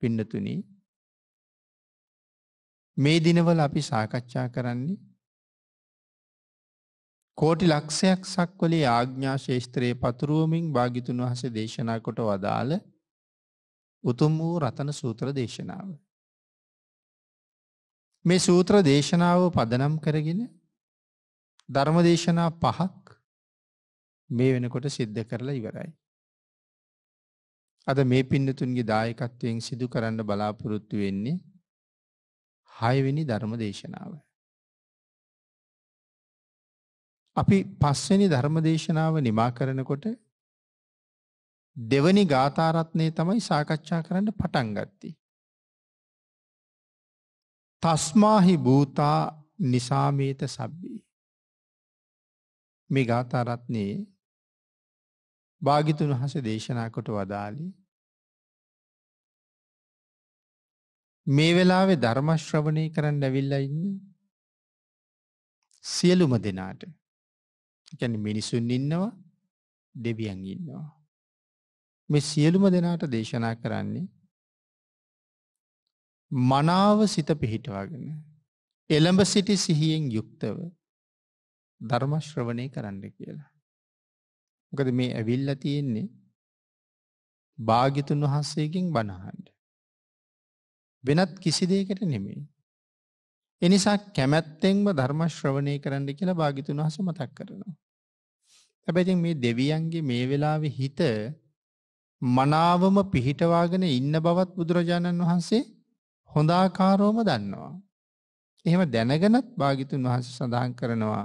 පින්නතුනි මේ දිනවල අපි සාකච්ඡා කරන්නේ කෝටි ලක්ෂයක් සක්වලේ ආග්ඥා ශේෂත්‍රයේ පතුරුවමින් භාගිතුන් වහස දේශනා කොට වදාළ උතුම් වූ රතන සූත්‍ර දේශනාව. මේ සූත්‍ර දේශනාව පදනම් කරගෙන ධර්මදේශනා පහක් මේ වෙනකොට සිද්ධ කරලා ඉවරයි. අද මේ පින්නතුන්ගේ දායකත්වයෙන් සිදු කරන්න බලාපොරොත්තු වෙන්නේ හයවෙනි ධර්ම දේශනාව. අපි පස්වෙනි ධර්ම දේශනාව නිමා කරනකොට දෙවනි ගාථාරත්නය තමයි සාකච්ඡා කරන්න පටන් ගත්ති. තස්මාහි භූතා නිසාමේත සබ්බී. මේ ගාථාරත්නයේ භාගිතුන් වහස දේශනා කොට වදාලි මේ වෙලාවේ ධර්මශ්‍රවණය කරන්න ඇවිල්ල ඉන්න සියලුම දෙනාට ගැන මිනිසුන් ඉන්නවා දෙවියන් ඉන්නවා මේ සියලුම දෙනාට දේශනා කරන්නේ මනාව සිත පිහිටවාගෙන එළඹ සිටි සිහියෙන් යුක්තව ධර්මශ්‍රවණය කරන්න කියලා මොකද මේ ඇවිල්ලා තියෙන්නේ භාගිතුන් වහන්සේකින් බණහන්ට. වෙනත් කිසි දෙයකට නෙමෙයි. එනිසා කැමැත්තෙන්ම ධර්මශ්‍රවණය කරන්න කියලා භාගිතුන් වහස මතක් කරනවා. හැබැති මේ දෙවියන්ගේ මේ වෙලාවෙ හිත මනාවම පිහිටවාගෙන ඉන්න බවත් බුදුරජාණන් වහන්සේ හොඳාකාරෝම දන්නවා. එහෙම දැනගෙනත් භාගිතුන් වහස සඳහන් කරනවා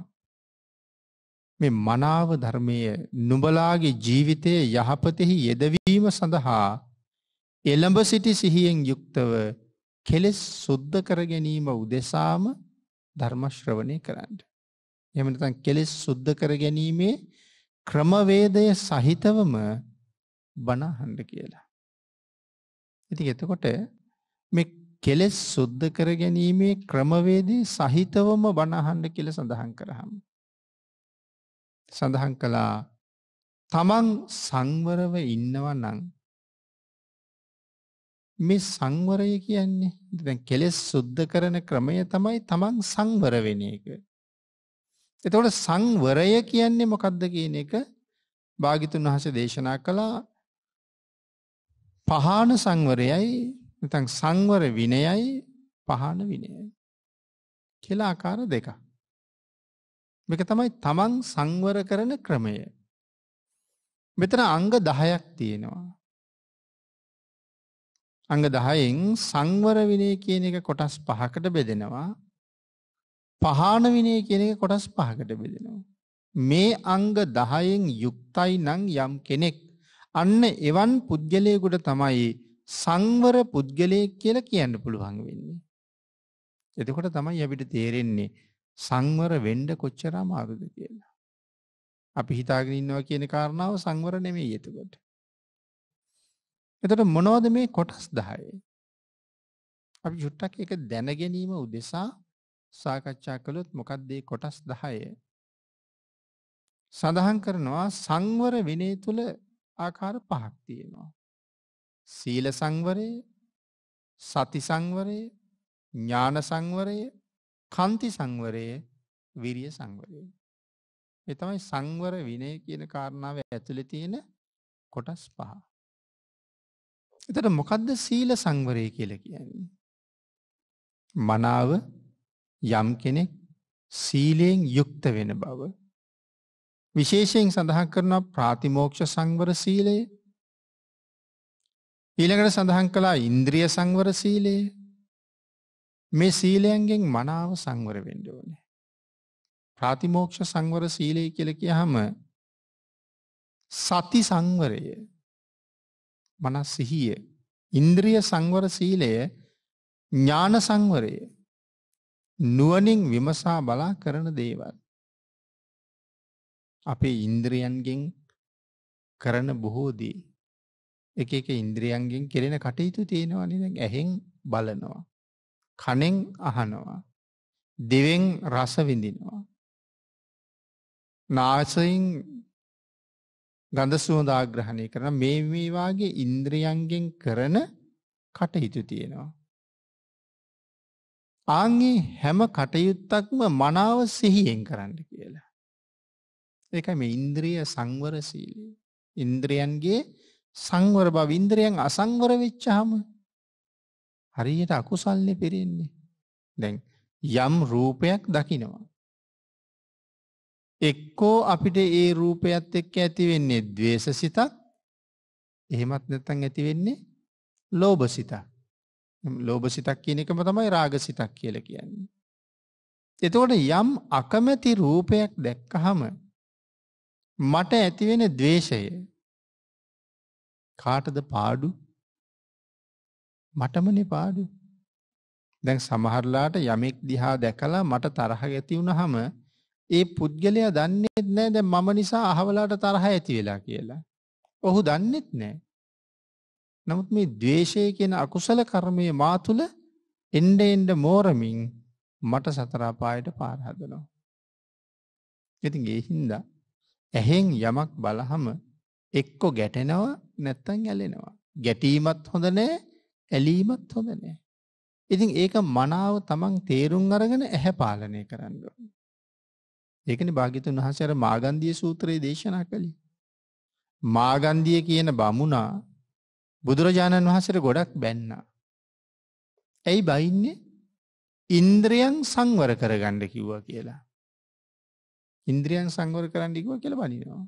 මේ මනාව ධර්මයේ නුඹලාගේ ජීවිතයේ යහපතෙහි යෙදවීම සඳහා එළඹ සිටි සිහියෙන් යුක්තව කෙලෙස් සුද්ධ කර ගැනීම උදෙසාම ධර්ම ශ්‍රවණය කරන්න. එහෙම නැත්නම් කෙලෙස් සුද්ධ කර ගැනීමේ ක්‍රමවේදය සහිතවම බණ අහන්න කියලා. ඉතින් එතකොට මේ කෙලෙස් සුද්ධ කර ගැනීමේ ක්‍රමවේදය සහිතවම බණ අහන්න කියලා සඳහන් කරාම සඳහන් කළා තමන් සංවරව ඉන්නව නං මේ සංවරය කියන්නේ දැන් කෙලෙස් සුද්ධ කරන ක්‍රමය තමයි තමන් සංවර වෙන එක. එතකොට සංවරය කියන්නේ මොකක්ද කියන එක භාගිතුන් වහස දේශනා කළා පහන සංවරයයි නැතන් සංවර විනයයි පහන විනයයි. කෙලා ආකාර දෙකක්. මේක තමයි තමන් සංවර කරන ක්‍රමය. මෙතන අංග 10ක් තියෙනවා. අංග 10න් සංවර විනය කියන එක කොටස් 5කට බෙදෙනවා. පහාන විනය කියන එක කොටස් 5කට බෙදෙනවා. මේ අංග 10න් යුක්තයි නම් යම් කෙනෙක් අන්න එවන් පුද්ගලයෙකුට තමයි සංවර පුද්ගලයෙක් කියලා කියන්න පුළුවන් වෙන්නේ. එතකොට තමයි අපිට තේරෙන්නේ සංවර වෙන්ඩ කොච්චර අමාරුද කියලා. අපි හිතාගෙන ඉන්නවා කියන කාරණාව සංවර නෙමේ යතකොට. එතට මොනෝද මේ කොටස් දහයේ. අපි ජුට්ටක් එක දැනගැනීම උදෙසා සාකච්ඡා කළොත් මොකක්දේ කොටස් දහය. සඳහන් කරනවා සංවර විනේ තුළ ආකාර පහක් තියෙනවා. සීල සංවරයේ සති සංවරයේ ඥාන සංවරයේ කන්ති සංවරය විරිය සංවරය. එතමයි සංවර විනය කියන කාරණාව ඇතුළ තියෙන කොටස් පහ. එතට මොකදද සීල සංවරය කියල කියන්නේ. මනාව යම් කෙනෙක් සීලයෙන් යුක්ත වෙන බව. විශේෂයෙන් සඳහන් කරන ප්‍රාතිමෝක්ෂ සංවර සීලයේ ඊළඟට සඳහන් කලා ඉන්ද්‍රිය සංවර සීලයේ මේ සීලයන්ගෙන් මනාව සංවර වෙන්ඩ ඕනේ. ප්‍රාතිමෝක්ෂ සංවර සීලය කියලකි හම සති සංවරය මනස් සිහිය ඉන්ද්‍රිය සංවර සීලය ඥාන සංවරය නුවනින් විමසා බලා කරන දේවල්. අපේ ඉන්ද්‍රියන්ගෙන් කරන බොහෝදී එක එක ඉන්ද්‍රියන්ගෙන් කෙරෙන කටයුතු තියෙනවනි ඇහෙන් බලනවා කනෙන් අහනවා දෙවෙන් රස විඳිනවා නාසයින් ගඳ සුවදාග්‍රහණය කරන මේ මේවාගේ ඉන්ද්‍රියන්ගෙන් කරන කටහිතු තියෙනවා ආංගේ හැම කටයුත්තක්ම මනාව සිහියෙන් කරන්න කියලා එක මේ ඉන්ද්‍රිය සංවර සීලී ඉන්ද්‍රියන්ගේ සංවර බව ඉන්ද්‍රියන් අසංවර වෙච්චාම හරියට අකුසල්ලෙ පෙරෙන්නේ. දැන් යම් රූපයක් දකිනවා. එක්කෝ අපිට ඒ රූපයත් එක්ක ඇතිවෙන්නේ දවේශ සිතක් එහෙමත් නැත්තන් ඇතිවෙන්නේ ලෝබ සිතක්. ලෝබ සිතක් කියන එකම තමයි රාග සිතක් කියල කියන්නේ. එතකොට යම් අකමැති රූපයක් දැක්කහම මට ඇතිවෙන දවේශය කාටද පාඩු මටමනේ පාඩු. දැන් සමහරලාට යමෙක් දිහා දැකලා මට තරහ ඇති වුනහම ඒ පුද්ගලයා දන්නේ නැහැ දැන් මම නිසා අහවලාට තරහ ඇති වෙලා කියලා. ඔහු දන්නේත් නැහැ. නමුත් මේ द्वේෂය කියන අකුසල කර්මය මා තුල එන්න එන්න මෝරමින් මට සතර අපායට පාර හදනවා. ඉතින් ඒ හින්දා ඇහෙන් යමක් බලහම එක්ක ගැටෙනවා නැත්තම් ඇලෙනවා. ගැටීමත් හොඳ නෑ ඇලීමත් හොඳ නෑ. ඉතින් ඒක මනාව තමන් තේරුම් අරගෙන ඇහැ පාලනය කරන්න. ඒකනි භාගිතුන් වහන්සේ අර මාගන්දිය සූත්‍රයේ දේශනා කළේ. මාගන්දිය කියන බමුණා බුදුරජාණන් වහන්සේට ගොඩක් බැන්නා. ඇයි බයින්නේ? ඉන්ද්‍රයන් සංවර කරගන්න කිව්වා කියලා. ඉන්ද්‍රියන් සංවර කරන්න කිව්වා කියලා බනිනවා.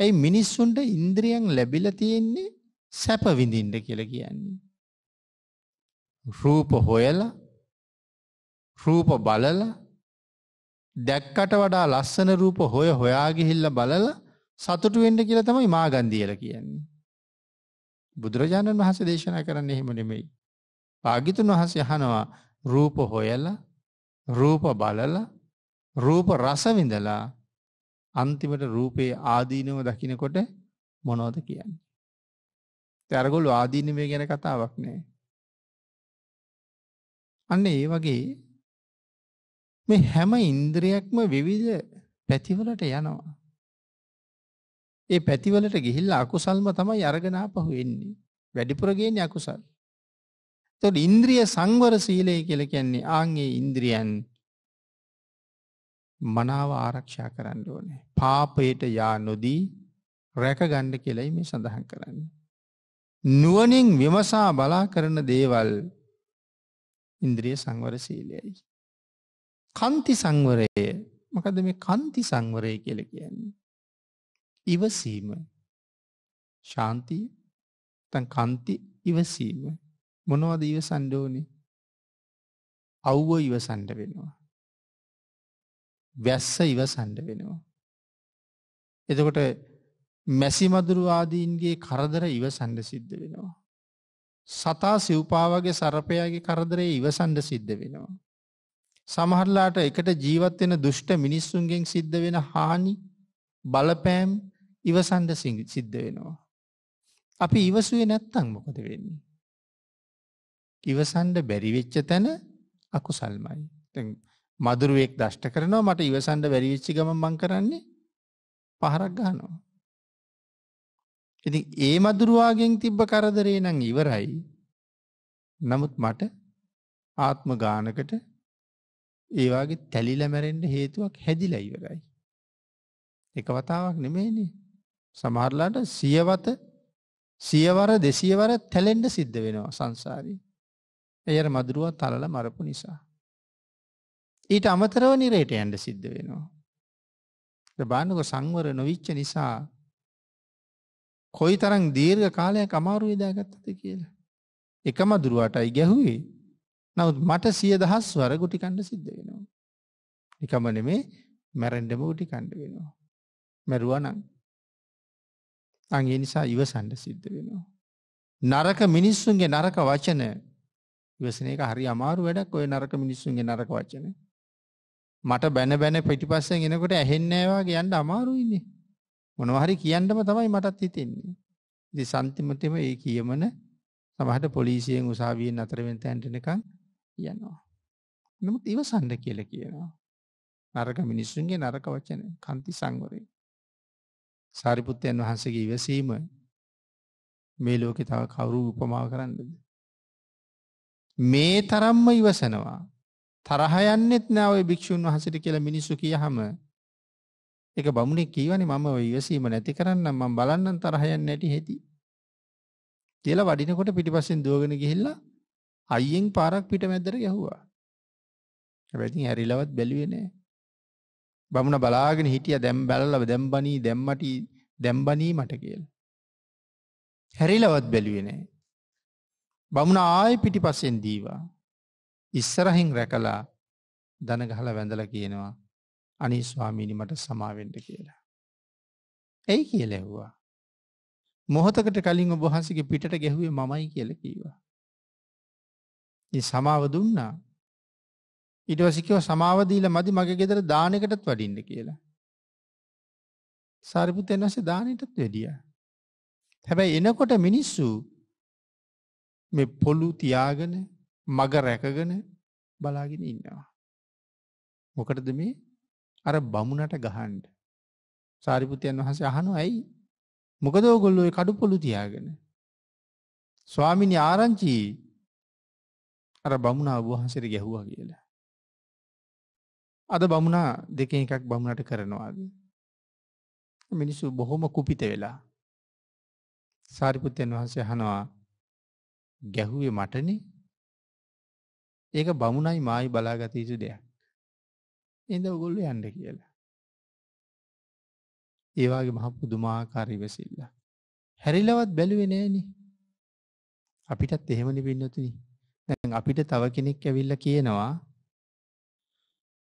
ඇයි මිනිස්සුන්ට ඉන්ද්‍රියන් ලැබිලා තියෙන්නේ සැප විඳින්න කියලා කියන්නේ. රූප හොයලා රූප බලල දැක්කට වඩා ලස්සන රූප හොය හොයාගිහිල්ල බලල සතුටු වෙන්ඩ කියල තමයි මාගන්දියල කියන්නේ. බුදුරජාණන් වහස දේශනා කරන්න එහෙම නෙමෙයි. පාගිතුන් වහස යහනවා රූප හොයල රූප බලල රූප රසවිඳලා අන්තිමට රූපයේ ආදීනව දකිනකොට මොනෝද කියන්නේ. තැරගොල්ු ආදීනමය ගැන කතාවක් නෑ. අන්න ඒ වගේ මේ හැම ඉන්ද්‍රියක්ම විවිධ පැතිවලට යනවා. ඒ පැතිවලට ගිහිල්ලා අකුසල්ම තමයි අරගෙන ආපහු එන්නේ. වැඩිපුර ගේන්නේ අකුසල්. එතකොට ඉන්ද්‍රිය සංවර සීලය කියලා කියන්නේ ආන්ගේ ඉන්ද්‍රියන් මනාව ආරක්ෂා කරන්න ඕනේ. පාපයට යා නොදී රැකගන්න කියලයි මේ සඳහන් කරන්නේ. නුවණින් විමසා බලා කරන දේවල් ඉන්ද්‍රිය සංවර සීලයයි. කන්ති සංවරය මකද මේ කන්ති සංවරය කියල කියන්නේ. ඉවසීම ශාන්තිය තන් කන්ති ඉවසීම මොනවද ඉව සණ්ඩෝනේ අව්ව ඉව සණ්ඩ වෙනවා. වැස්ස ඉව සණ්ඩ වෙනවා. එතකොට මැසි මදුරු ආදීන්ගේ කරදර ඉව සණ්ඩ සිද්ධ වෙනවා. සතා සිව්පාවගේ සරපයාගේ කරදරේ ඉවසන්ඩ සිද්ධ වෙනවා. සමහරලාට එකට ජීවත් වෙන දුෂ්ට මිනිස්සුන්ගෙන් සිද්ධ වෙන හානි බලපෑම් ඉවසන්ඩ සිද්ධ වෙනවා. අපි ඉවසුවේ නැත්තං මොකද වෙන්නේ. ඉවසන්ඩ බැරිවෙච්ච තැන අකුසල්මයි. මදුරුවෙක් දෂ්ට කරනවා මට ඉවසන්ඩ බැරිවෙච්චි ගම මං කරන්නේ පහරක් ගානවා. ඉති ඒ මදුරුවාගෙන් තිබ්බ කරදරේ නං ඉවරයි නමුත් මට ආත්ම ගානකට ඒවාගේ තැලිලමැරෙන්ට හේතුවක් හැදිලා ඉවරයි. එක වතාවක් නෙමේනේ සමහරලාට සියවත සියවර දෙසියවර තැලෙන්ඩ සිද්ධ වෙනවා සංසාරී. එයට මදුරුව තලල මරපු නිසා. ඊට අමතරව නිරේට ඇන්ඩ සිද්ධ වෙනවා. බානුක සංවර නොවිච්ච නිසා කොයි තරං දීර්ඝ කාලයක් අමාරුවේ දාගත්තද කියලා. එකම දුරුවටයි ගැහුවේ. නවත් මට සිය දහස් වර ගුටි කණ්ඩ සිද්ධ වෙනවා. එකම නෙමේ මැරෙන්ඩම ගුටි කණ්ඩ වෙනවා. මැරුවනං. අගේ නිසා ඉවසන්ඩ සිද්ධ වෙනවා. නරක මිනිස්සුන්ගේ නරක වචන ඉවසන එක හරි අමාරු වැඩක් ඔය නරක මිනිස්සුන්ගේ නරක වචන. මට බැන බැන පිටිපස්සෙන් එනකොට ඇහෙන්නෑවාගේ යන්න අමාරුයින්නේ. මොනවා හරි කියන්නම තමයි මටත් හිතෙන්නේ. ඉතින් සම්තිමතෙම ඒ කියමන සමහරට පොලිසියෙන් උසාවියෙන් අතර වෙන තැනට නිකන් යනවා. නමුත් ඉවසන්න කියලා කියනවා. නරක මිනිස්සුන්ගේ නරක වචන කන්ති සංවරය. සාරිපුත්තයන් වහන්සේගේ ඉවසීම මේ ලෝකෙ තව කවුරු උපමාව කරන්නද? මේ තරම්ම ඉවසනවා. තරහ යන්නෙත් නෑ ඔය භික්ෂුන් වහන්සේට කියලා මිනිස්සු කියහම ඒක බමුණෙක් කීවනේ මම ඔය ඉවසීම නැති කරන්නම් මම බලන්නම් තරහ යන්නේ නැටි හෙටි. කියලා වඩිනකොට පිටිපස්සෙන් දුවගෙන ගිහිල්ලා අයියෙන් පාරක් පිටමැද්දට ගැහුවා. හැබැයි ඉතින් හැරිලවත් බැලුවේ නැහැ. බමුණ බලාගෙන හිටියා දැන් බැලලා දැන් බණී දැම්මටි දැන් බණී මට කියලා. හැරිලවත් බැලුවේ නැහැ. බමුණ ආයි පිටිපස්සෙන් දීවා. ඉස්සරහින් රැකලා දන ගහලා වැඳලා කියනවා අනේ ස්වාමීණිමට සමාවෙන්ට කියලා. ඇයි කියල ඇහ්වා. මොහොතකට කලින් ඔබහන්සගේ පිට ගැහුවේ මමයි කියල කීවා. ඒ සමාව දුන්නා ඉටවසිකව සමාවදීල මදි මගේ ගෙදර දානකටත් වඩින්ඩ කියලා. සරිපුතයන් වස දානයටත් වැඩිය. හැබැයි එනකොට මිනිස්සු මේ පොළු තියාගෙන මග රැකගෙන බලාගෙන ඉන්නවා. මොකටද මේ අර බමුණට ගහන්ඩ. සාරිපුතියන් වහස අහනු ඇයි මොකද ඕගොල්ලෝ කඩු පොළු තියාගෙන. ස්වාමිනි ආරංචි අර බමුණ අවහන්සර ගැහුවා කියලා. අද බමුණා දෙක එකක් බමුණට කරනවාද. මිනිස්සු බොහොම කුපිත වෙලා. සාරිපුත්යන් වහන්සේ හනවා ගැහුවේ මටනේ ඒක බමුණයි මායි බලාගත යුතු දෙයක්. එද ඔගොල්ලු යන්න කියලා. ඒවාගේ මහ පුදුමාකාර ඉවසිල්ල. හැරිලවත් බැලුවේ නෑනේ. අපිටත් එහෙමනි පින්නතුනි. දැන් අපිට තව කෙනෙක් ඇවිල්ලා කියනවා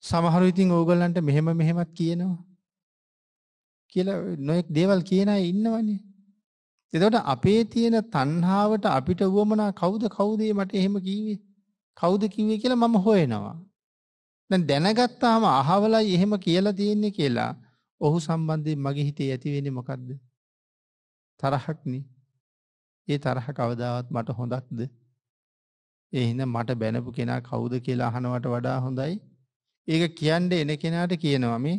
සමහරු ඉතින් ඕගොල්ලන්ට මෙහෙම මෙහෙමත් කියනවා. කියලා නොයෙක් දේවල් කියන අය ඉන්නවනේ. එතකොට අපේ තියෙන තණ්හාවට අපිට වුවමනා කවුද කවුදේ මට එහෙම කීවේ? කවුද කිව්වේ කියලා මම හොයනවා. දැන් දැනගත්තාම අහවලයි එහෙම කියලා තියෙන්නේ කියලා ඔහු සම්බන්ධයෙන් මගේ හිතේ ඇතිවෙන මොකක්ද තරහක්නේ ඒ තරහ කවදාවත් මට හොඳක්ද එහින මට බැනපු කෙනා කවුද කියලා අහනවට වඩා හොඳයි ඒක කියන්ඩ එන කෙනාට කියනවා මේ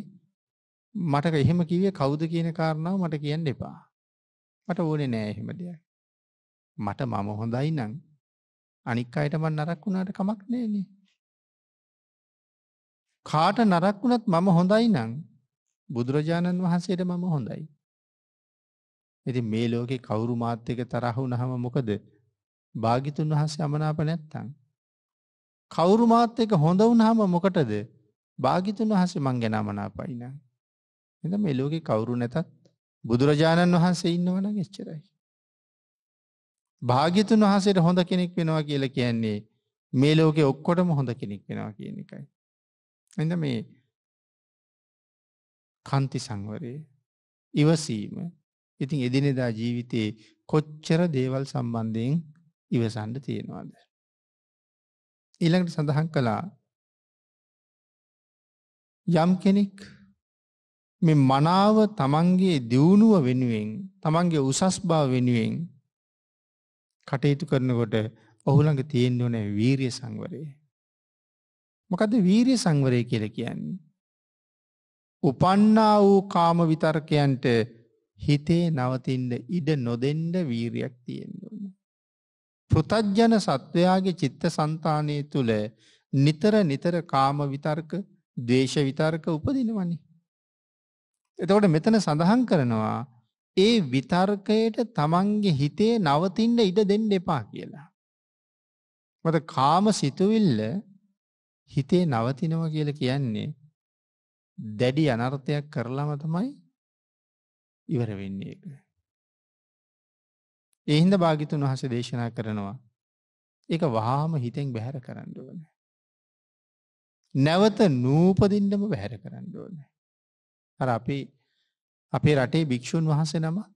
මට එහෙම කිවේ කවුද කියන කාරණාව මට කියන්න එපා මට ඕනේ නෑ එහෙම දෙයක් මට මම හොඳයි නං අනික් අයට මන් නරක් වුණාට කමක් නෑනේ කාට නරක් වුණත් මම හොඳයි නං බුදුරජාණන් වහන්සේට මම හොඳයි. ඉති මේ ලෝකෙ කවුරු මාත්‍යක තරහු නහම මොකද භාගිතුන් වහන්සේ අමනාප නැත්තං. කවුරු මාත්‍යක හොඳ වුනහම මොකටද භාගිතුන් වහන්සේ මං ගැන අමනාපයින. එඳ මේ ලෝකෙ කවුරු නැතත් බුදුරජාණන් වහන්සේ ඉන්නවන ච්චරයි. භාගිතුන් වහසට හොඳ කෙනෙක් වෙනවා කියලා කියන්නේ මේ ලෝකෙ ඔක්කොටම හොඳ කෙනෙක් වෙනවා කියන එකයි. එඳ මේ කන්ති සංවරය ඉවසීම ඉතින් එදිනෙදා ජීවිතයේ කොච්චර දේවල් සම්බන්ධයෙන් ඉවසන්ඩ තියෙනවාද. ඊළඟට සඳහන් කළා යම් කෙනෙක් මෙ මනාව තමන්ගේ දියුණුව වෙනුවෙන් තමන්ගේ උසස් බා වෙනුවෙන් කටයුතු කරනකොට ඔහුළඟ තියෙන්ඩ ඕනෑ වීරිය සංවරයේ මොකද වීරිය සංවරය කියල කියන්නේ. උපන්නා වූ කාම විතර්කයන්ට හිතේ නවතින්ට ඉඩ නොදෙන්ඩ වීරයක් තියෙන්න්න. පෘතජ්ජන සත්වයාගේ චිත්ත සන්තානය තුළ නිතර නිතර කාම විතර්ක දේශ විතර්ක උපදිනවනි. එතකොට මෙතන සඳහන් කරනවා ඒ විතර්කයට තමන්ගේ හිතේ නවතින්ට ඉඩ දෙන්න එපා කියලා. මත කාම සිතුවිල්ල හිතේ නවතිනවා කියල කියන්නේ දැඩි අනර්ථයක් කරලාම තමයි ඉවර වෙන්නේ එක. එහින්ද භාගිතුන් වහස දේශනා කරනවා එක වහාම හිතෙන් බැහැර කරන්න ඕන. නැවත නූපදින්ටම බැහැර කරන්න ඕන. අර අපි අපේ රටේ භික්‍ෂූන් වහස නමක්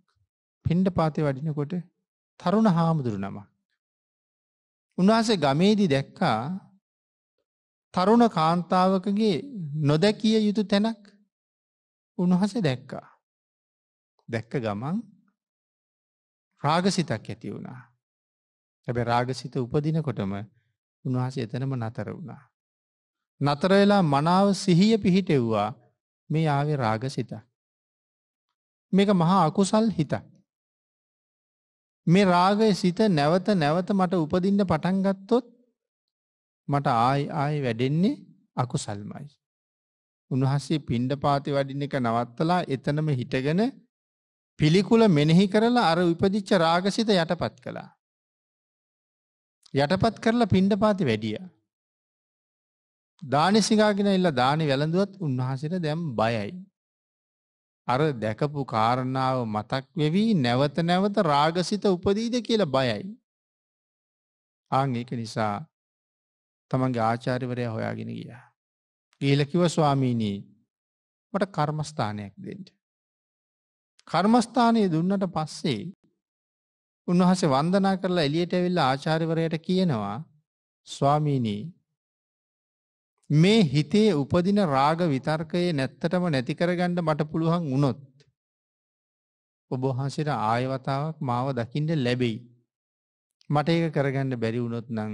පින්ඩ පාතය වඩිනකොට තරුණ හාමුදුරු නමක්. උන්වහසේ ගමේදී දැක්කා තරුණ කාන්තාවකගේ නොදැකිය යුතු තැනක් උණහස දැක්කා. දැක්ක ගමන් රාගසිතක් ඇති වුණා. හැබැ රාගසිත උපදිනකොටම උන්වහස එතනම නතර වුණා. නතරවෙලා මනාව සිහිය පිහිටෙව්වා මේ ආවේ රාගසිත. මේක මහා අකුසල් හිතක්. මේ රාගය සිත නැවත නැවත මට උපදින්න පටන්ගත්තොත් මට ආයි ආයි වැඩෙන්නේ අකුසල්මයි. උන්වහන්සේ පිණ්ඩ පාති වඩින එක නවත්තලා එතනම හිටගෙන පිළිකුල මෙනෙහි කරලා අර උපදිච්ච රාගසිත යටපත් කළා. යටපත් කරලා පිණ්ඩ පාති වැඩිය. දානෙ සිඟාගෙන එල්ලා දානෙ වැළඳුවත් උන්වහන්සේට දැම් බයයි. අර දැකපු කාරණාව මතක් වෙවී නැවත නැවත රාගසිත උපදීද කියලා බයයි. ආං ඒක නිසා තමන්ගේ ආචාරිවරය හොයාගෙන ගියා. ගීලකිව ස්වාමීනී මට කර්මස්ථානයක් දෙට. කර්මස්ථානය දුන්නට පස්සේ උන්වහසේ වන්දනා කරලා එලියට ඇවිල්ල ආචාරිවරයට කියනවා ස්වාමීනී මේ හිතේ උපදින රාග විතර්කයේ නැත්තටම නැතිකරගණ්ඩ මට පුළුවන් වුණොත් ඔබහන්සිට ආයවතාවක් මාව දකිින්ට ලැබෙයි මට ඒක කරගන්න බැරි වුණොත් නං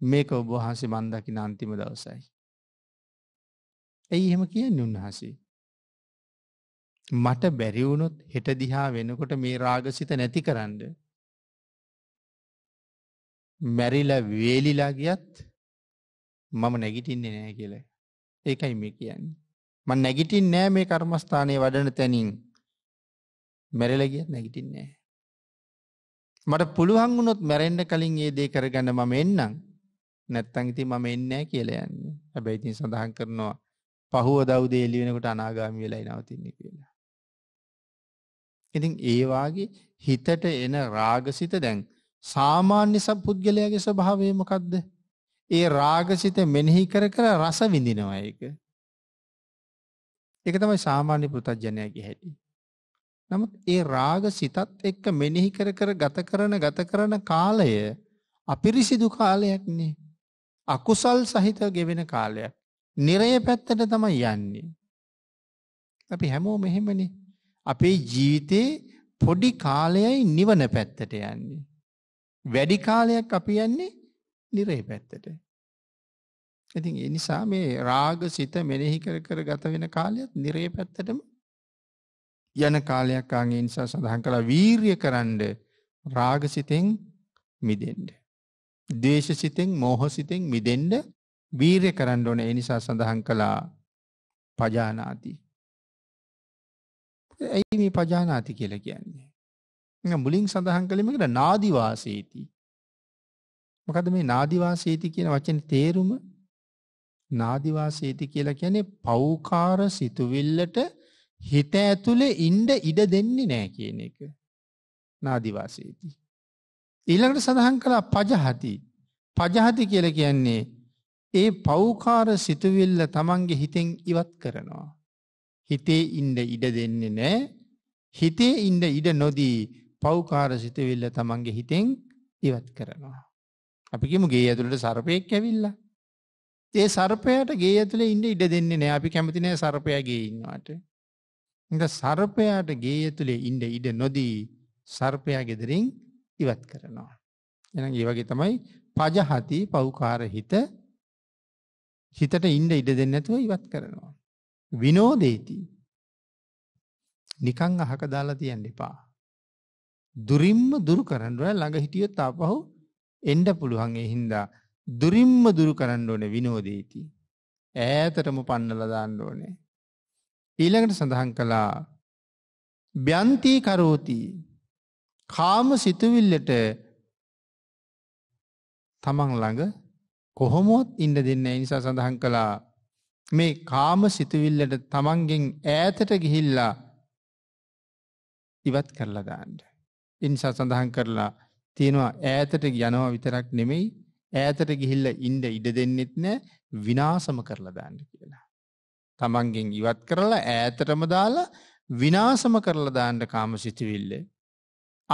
මේක ඔබහන්සේ මන්දකින අන්තිම දවසයි. ඇයි එහෙම කියන්න උන්වහසේ. මට බැරිවුණොත් හෙට දිහා වෙනකොට මේ රාගසිත නැති කරන්න. මැරිල වේලිලා ගියත් මම නැගිටින්නේ නෑ කියල ඒකයි මේ කියන්නේ. මන් නැගිටින් නෑ මේ කර්මස්ථානය වඩන තැනින් මැරලගියත් නැගිටින්නේ. මට පුළුවන් වුණොත් මැරෙන්ඩ කලින් ඒ දේ කරගන්න මම එන්නම් නැත්තං ඉතින් මම එන්නේ නැහැ කියලා යන්නේ. හැබැයි ඉතින් සඳහන් කරනවා පහුව දවුදේ එළි වෙනකොට අනාගාමී වෙලා ඉනවතින්නේ කියලා. ඉතින් ඒ වාගේ හිතට එන රාගසිත දැන් සාමාන්‍ය සම්පුද්ගලයාගේ ස්වභාවය මොකද්ද? ඒ රාගසිත මෙනෙහි කර කර රස විඳිනවා ඒක. ඒක තමයි සාමාන්‍ය පෘථජ්ජනයාගේ හැටි. නමුත් ඒ රාග සිතත් එක්ක මෙනෙහි කර කර ගත කරන ගත කරන කාලය අපිරිසිදු කාලයක්නේ. අකුසල් සහිත ගෙවෙන කාලයක් නිරය පැත්තට තමයි යන්නේ. අපි හැමෝ මෙහෙමන අපේ ජීවිතයේ පොඩි කාලයයි නිවන පැත්තට යන්නේ. වැඩි කාලයක් අපි යන්නේ නිරේ පැත්තට. ඉතින් එනිසා මේ රාග සිත මෙනෙහි කර කර ගත වෙන කාලයත් නිරේ පැත්තටම යන කාලයක් ආගේ නිසා සඳහන් කළ වීර්ය කරන්ඩ රාගසිතෙන් මිදෙන්ට. දේශසිතෙන් මෝහසිතෙන් මිදෙන්ඩ වීරය කරන්න ඕන එනිසා සඳහන් කළා පජානාති. ඇයි මේ පජානාති කියල කියන්නේ. මුලින් සඳහන් කළමකට නාදිවාසේති. මකද මේ නාදිවාසේති කියන වචන තේරුම නාදිවාසේති කියලා කියන්නේ පෞකාර සිතුවිල්ලට හිත ඇතුළේ ඉන්ඩ ඉඩ දෙන්නේ නෑ කියන එක. නාදිවාසේති. ඊළඟට සඳහන් කළා පජහති. පජහති කියලා කියන්නේ ඒ පෞකාර සිතුවිල්ල තමන්ගේ හිතෙන් ඉවත් කරනවා. හිතේ ඉන්න ඉඩ දෙන්නේ නෑ. හිතේ ඉන්න ඉඩ නොදී පෞකාර සිතුවිල්ල තමන්ගේ හිතෙන් ඉවත් කරනවා. අපිකිමු ගේ ඇතුළට සර්පයෙක් ඇවිල්ලා. ඒ සර්පයට ගේ ඇතුළේ ඉන්න ඉඩ දෙන්නේ නෑ අපි කැමති නෑ සර්පයාගේ ඉන්නවට. ඉඳ සර්පයාට ගේ ඇතුළේ ඉන්න ඉඩ නොදී සර්පයා ගෙදරින් ඉවත් කරනවා. එනම් ඒ වගේ තමයි පජහති පෞකාර හිත හිතට ඉන්න ඉඩ දෙන්නේ නැතුව ඉවත් කරනවා. විනෝදේති. නිකන් අහක දාලා තියන්න එපා. දුරින්ම දුරු කරන්න ඕන ළඟ හිටියොත් ආපහු එන්න පුළුවන් ඒ හින්දා දුරින්ම දුරු කරන්න ඕනේ විනෝදේති. ඈතටම පන්නලා දාන්න ඕනේ. ඊළඟට සඳහන් කළා බ්‍යන්ති කරෝති කාම සිතුවිල්ලට තමන් ළඟ කොහොමොත් ඉන්ඩ දෙන්න නිසා සඳහන් කළා මේ කාම සිතුවිල්ලට තමන්ගෙන් ඈතට ගිහිල්ලා ඉවත් කරලා දාන්න. ඉනිසා සඳහන් කරලා තියෙනවා ඈතට යනවා විතරක් නෙමෙයි ඈතට ගිහිල්ල ඉන්ඩ ඉඩ දෙන්නෙත් නෑ විනාසම කරලා දාන්න කියලා. තමන්ගෙන් ඉවත් කරලා ඈතරම දාලා විනාසම කරලා දාන්න කාම සිතිවිල්ලේ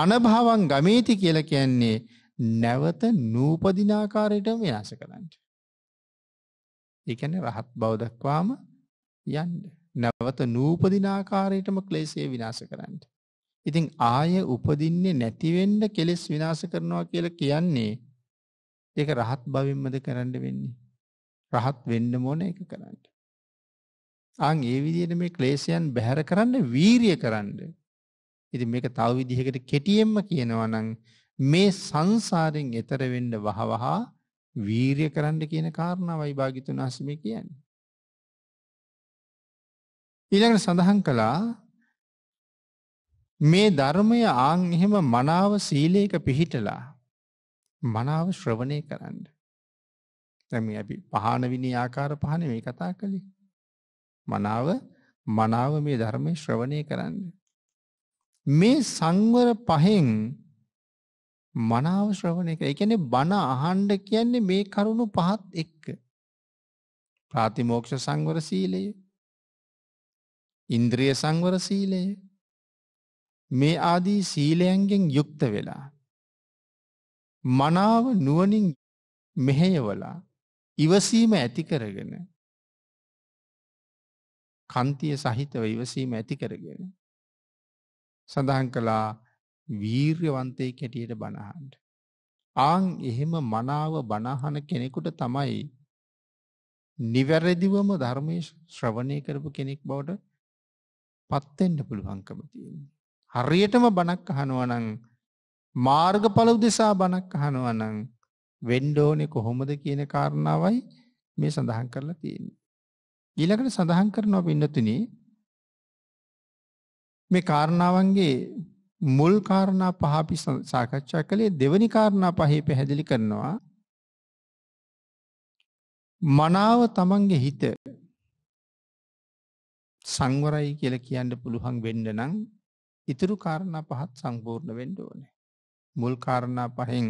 අනභාවන් ගමේති කියල කියන්නේ නැවත නූපදිනාකාරයටම විනාශ කරන්න. එකන රහත් බෞදක්වාම යන්න. නැවත නූපදිනාකාරයටම කලේසේ විනාශ කරන්න. ඉතිං ආය උපදින්නේ නැතිවෙන්ඩ කෙලෙස් විනාශ කරනවා කියල කියන්නේ දෙක රහත් භවින්මද කරන්න වෙන්නේ. රහත් වෙන්න මෝන එක කරන්න. අං ඒ විදියට මේ ක්ලේසියන් බැහැර කරන්න වීරිය කරන්න ඉතින් මේක තව විදිහකට කෙටියෙන්ම කියනවා නම් මේ සංසාරෙන් එතර වෙන්න වහවහ වීරිය කරන්න කියන කාරණාවයි භාග්‍යතුන් වහන්සේ මේ කියන්නේ. ඊළඟට සඳහන් කළා මේ ධර්මය ආන් එහෙම මනාව සීලයක පිහිටලා මනාව ශ්‍රවණය කරන්න. දැන් මේ අපි පහන විනී ආකාර පහනේ මේ කතා කළේ. මනාව මනාව මේ ධර්මයේ ශ්‍රවණය කරන්නේ. මේ සංවර පහෙන් මනාව ශ්‍රවණය කරන. ඒ කියන්නේ බණ අහන්න කියන්නේ මේ කරුණු පහත් එක්ක. ප්‍රාතිමෝක්ෂ සංවර සීලය. ඉන්ද්‍රිය සංවර සීලය. මේ ආදී සීලයන්ගෙන් යුක්ත වෙලා මනාව නුවණින් මෙහෙයවලා ඉවසීම ඇති කරගෙන කන්තිය සහිතව ඉවසීම ඇති කරගෙන සඳහන් කළා වීර්යවන්තය කැටියට බණහන්ට. ආං එහෙම මනාව බණහන කෙනෙකුට තමයි නිවැරදිවම ධර්මය ශ්‍රවණය කරපු කෙනෙක් බවට පත්තෙන්ට පුළුවන්කම තියෙන. හරියටම බණක් අහනුවනං මාර්ග පලව් දෙසා බණක් අහනුවනං වෙන්්ඩෝනෙ කොහොමද කියන කාරණාවයි මේ සඳහන් කරලා තියෙන. ඊළකට සඳහන් කරනවා පින්නතුනේ මේ කාරණාවන්ගේ මුල් කාරණා පහ අපි සාකච්ඡා කළේ දෙවනි කාරණා පහේ පැහැදිලි කරනවා මනාව තමන්ගේ හිත සංවරයි කියලා කියන්න පුළුවන් වෙන්න නම් ඉතුරු කාරණා පහත් සම්පූර්ණ වෙන්න ඕනේ. මුල් කාරණා පහෙන්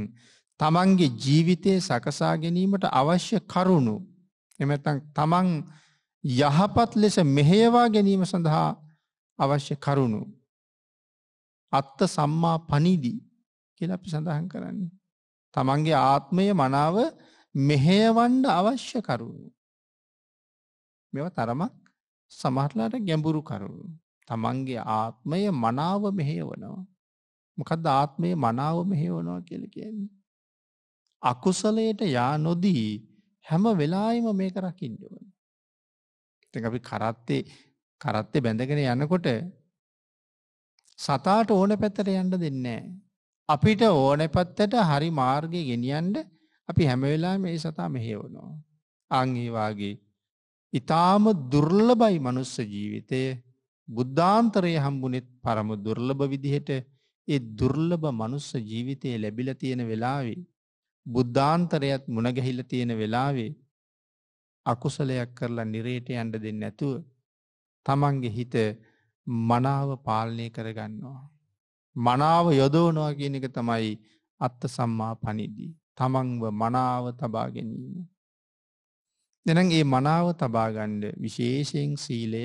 තමන්ගේ ජීවිතය සකසා ගැනීමට අවශ්‍ය කරුණු එමැතන් තමන් යහපත් ලෙස මෙහෙයවා ගැනීම සඳහා අවශ්‍ය කරුණු අත්ත සම්මා පනිදී කියලා අපි සඳහන් කරන්නේ. තමන්ගේ ආත්මය මනාව මෙහෙයවන්ඩ අවශ්‍ය කරුණු. මෙව තරමක් සමහරලාට ගැඹුරු කරුණු. තමන්ගේ ආත්මය මනාව මෙහෙයවනවා. මොකද ආත්මය මනාව මෙහෙවනවා කියල කියන්නේ. අකුසලයට යා නොදී හැම වෙලායිම මේක රකිින්ඩුවන. ති අපි කරත්තේ කරත්තේ බැඳගෙන යනකොට සතාට ඕන පැත්තට යන්න දෙන්නේ අපිට ඕන පැත්තට හරි මාර්ගය ගෙනියන්න අපි හැම වෙලාවෙම මේ සතා මෙහෙවනවා. අන් ඒ වාගේ ඊටාම දුර්ලභයි මනුස්ස ජීවිතය. බුද්ධාන්තරයේ හම්බුනේත් පරම දුර්ලභ විදිහට ඒ දුර්ලභ මනුස්ස ජීවිතයේ ලැබිලා තියෙන වෙලාවේ බුද්ධාන්තරයත් මුණ ගැහිලා තියෙන වෙලාවේ අකුසලයක් කරලා නිරේට යන්න දෙන්නේ නැතුව තමන්ගේ හිත මනාව පාලනය කරගන්නවා. මනාව යොදෝනවා කියන එක තමයි අත්ත සම්මා පනිදී. තමන්ව මනාව තබා ගැනීම. දෙනම් ඒ මනාව තබාගණ්ඩ විශේෂයෙන් සීලය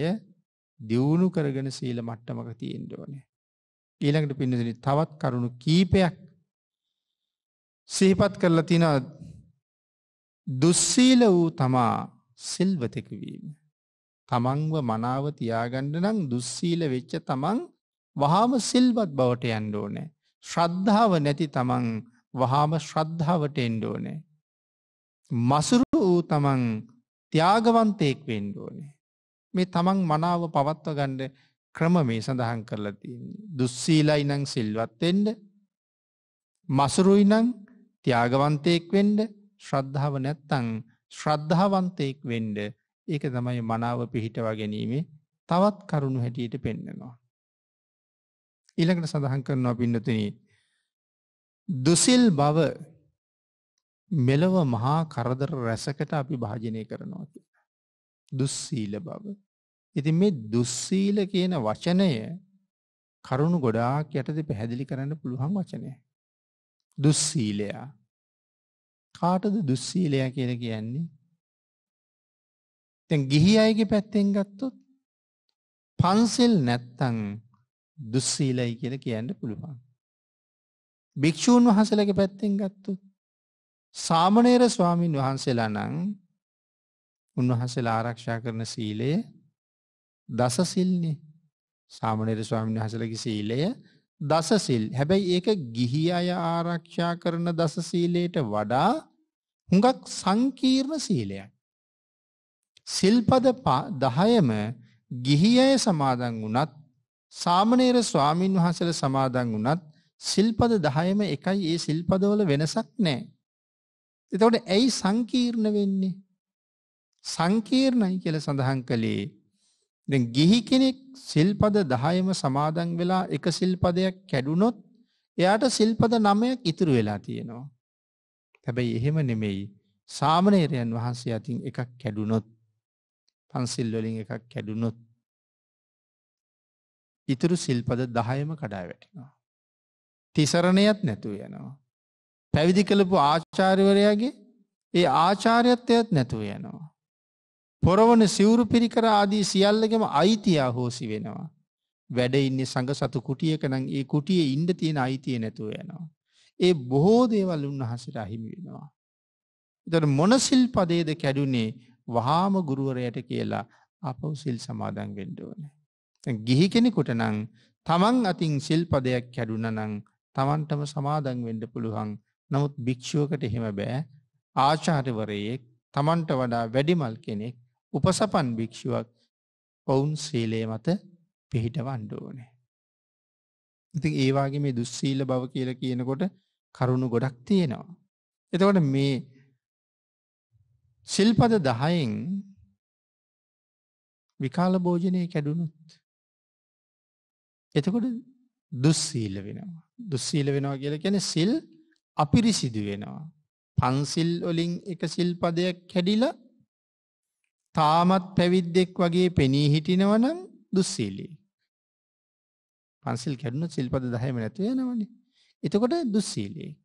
දියුණු කරගෙන සීල මට්ටමක තියෙන්ට ඕනේ. ඊළඟට පින්නදන තවත් කරුණු කීපයක් සිහිපත් කරලා තින දුස්සීල වූ තමා සිල්වතෙකවීම. තමන්ව මනාව තියාගන්න නම් දුස්සීල වෙච්ච තමන් වහාම සිල්වත් බවට යන්න ඕනේ. ශ්‍රද්ධාව නැති තමන් වහාම ශ්‍රද්ධාවට එන්න ඕනේ. මසුරු වූ තමන් ත්‍යාගවන්තයෙක් වෙන්න ඕනේ. මේ තමන් මනාව පවත්ව ගන්න ක්‍රම මේ සඳහන් කරලා තියෙන්නේ. දුස්සීලයි නම් සිල්වත් වෙන්න. මසුරුයි නම් ත්‍යාගවන්තයෙක් වෙන්න. ශ්‍රද්ධාව නැත්තම් ශ්‍රද්ධාවන්තයෙක් වෙන්න ඒක තමයි මනාව පිහිටවා ගැනීමේ තවත් කරුණු හැටියට පෙන්නවා. ඊළඟට සඳහන් කරනවා පින්නතුන දුසිල් බව මෙලව මහා කරදර රැසකට අපි භාජනය කරනවා කියලා. දුස්සීල බව. ඉතින් මේ දුස්සීල කියන වචනය කරුණු ගොඩාක් යටද පැහැදිලි කරන්න පුළුවන් වචනය. දුස්සීලයා. කාටද දුස්සීලයා කියල කියන්නේ තැන් ගිහි අයගේ පැත්තෙන් ගත්තොත් පන්සෙල් නැත්තං දුස්සීලයි කියල කියන්න පුළුවන්. භික්‍ෂූන් වහසලගේ පැත්තෙන් ගත්තුත්. සාමනේර ස්වාමීන් වහන්සේලා නං උන්වහන්සේලා ආරක්ෂා කරන සීලය දසසිල්න්නේ සාමනේර ස්වාමීන් වහසලගේ සීලය දසසිල් හැබැයි ඒක ගිහි අය ආරක්ෂා කරන දසසීලයට වඩා හුඟක් සංකීර්ණ සීලයක්. සිල්පද දහයම ගිහි අය සමාදන් වුණත් සාමනේර ස්වාමීන් වහන්සල සමාදන් වුණත් සිල්පද දහයම එකයි ඒ සිල්පදවල වෙනසක් නෑ. එතකොට ඇයි සංකීර්ණ වෙන්නේ. සංකීර්ණයි කියල සඳහන් කළේ ගිහි කෙනෙක් සිල්පද දහයම සමාදන් වෙලා එක සිල්පදයක් කැඩුනොත් එයාට සිල්පද නමයක් ඉතුරු වෙලා තියෙනවා. හැබැයි එහෙම නෙමෙයි සාමනේරයන් වහන්සේ අතින් එකක් කැඩුනොත් පන්සිල් වලින් එකක් කැඩුනොත් ඉතුරු සිල්පද දහයම කඩා වැටෙනවා. තිසරණයත් නැතුව යනවා. පැවිදි කළපු ආචාර්යවරයාගේ ඒ ආචාර්යත්වයත් නැතුව යනවා. පොරවන සිවුරු පිරිකර ආදී සියල්ලගෙම අයිතියා හෝසි වෙනවා. වැඩ ඉන්න සඟ සතු කුටියක නම් ඒ කුටිය ඉන්ඩ තියෙන අයිතිය නැතුව යනවා. ඒ බොහෝ දේවල් උන්වහසට අහිමි වෙනවා. දර මොනසිල් පදේද කැඩුනේ වහාම ගුරුවරයට කියලා අප සිල් සමාදන් වෙන්ඩ ඕනේ. ගිහි කෙනෙකුට නං තමන් අතින් සිල්පදයක් කැඩුන නං තමන්ටම සමාදන් වෙන්ඩ පුළුවන් නමුත් භික්‍ෂුවකට එහෙම බෑ ආචාරවරයෙක් තමන්ට වඩා වැඩිමල් කෙනෙක් උපසපන් භික්‍ෂුවක් ඔවුන් සීලේ මත පිහිටවන්ඩ ඕනේ. ඉති ඒවාගේ මේ දුස්සීල බව කියල කියනකොට කරුණු ගොඩක් තියෙනවා. එතකොට මේ සිල්පද දහයෙන් විකාල භෝජනය කැඩුණුත්. එතකොට දුස්සීල වෙනවා. දුස්සීල වෙනවා කියල ගැන සිල් අපිරිසිදු වෙනවා. පන්සිල් ඔලින් එක සිල්පදයක් කැඩිල තාමත් පැවිද්දෙක් වගේ පෙනී හිටිනවනම් දුස්සීලී. පන්සිල් කැඩුණු සිල්පද දහයම නැතු යනවනේ. එතකොට දුස්සීලයෙක්.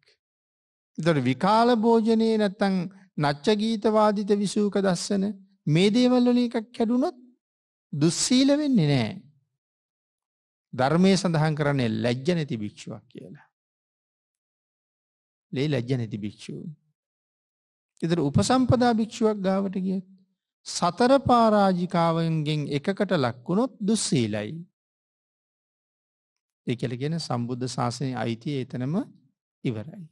එතට විකාල භෝජනය නැත්තං නච්ච ගීතවාදිත විසූක දස්සන මේ දේවල් වල එකක් කැඩුනොත් දුස්සීල වෙන්නේ නැහැ. ධර්මයේ සඳහන් කරන්නේ ලැජ්ජ නැති භික්ෂුවක් කියලා. ලේ ලැජ්ජ නැති භික්ෂූන්. ඉතින් උපසම්පදා භික්ෂුවක් ගාවට ගියත් සතර පරාජිකාවෙන්ගෙන් එකකට ලක් වුණොත් දුස්සීලයි. ඒ කියලා කියන සම්බුද්ධ ශාසනයේ අයිතිය එතනම ඉවරයි.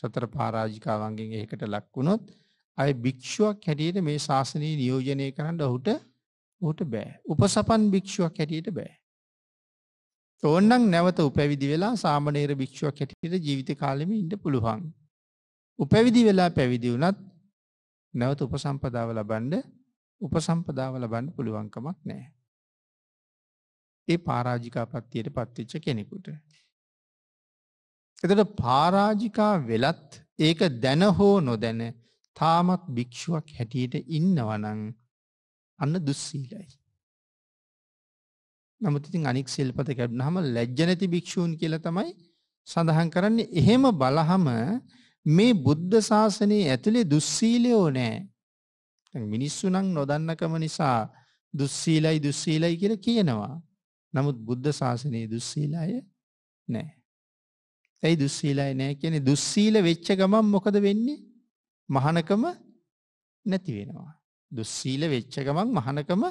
සතර පරාජිකාවන්ගෙන් ඒකට ලක් වුණොත් අය භික්ෂුවක් හැටියට මේ ශාසනය නියෝජනය කරන්න ඔහුට ඔහුට බෑ. උපසපන් භික්ෂුවක් හැටියට බෑ. තෝන්නම් නැවත උපැවිදි වෙලා සාමනේර භික්ෂුවක් හැටියට ජීවිත කාලෙම ඉන්න පුළුවන්. උපැවිදි වෙලා පැවිදි වුණත් නැවත උපසම්පදාව ලබන්ඩ උපසම්පදාව ලබන්න පුළුවන්කමක් නෑ. ඒ පාරාජිකාපත්තියට පත්තිච්ච කෙනෙකුට. එතට පාරාජිකා වෙලත් ඒක දැන හෝ නොදැන තාමත් භික්‍ෂුවක් හැටියට ඉන්නවනං අන්න දුස්සීලයි. නමුතින් අනික් සිල්පත කැබ්න හම ලැජ්ජනැති භික්‍ෂූන් කියල තමයි සඳහන් කරන්නේ එහෙම බලහම මේ බුද්ධ ශාසනයේ ඇතුළේ දුස්සීලයෝ නෑ මිනිස්සු නං නොදන්නකම නිසා දුස්සීලයි දුස්සීලයි කියල කියනවා. නමුත් බුද්ධ ශාසනයේ දුස්සීලාය නෑ. ඇයි දුස්සීලයි නෑ කියන්නේ දුස්සීල වෙච්ච ගමන් මොකද වෙන්නේ? මහනකම නැති වෙනවා. දුස්සීල වෙච්ච ගමන් මහනකම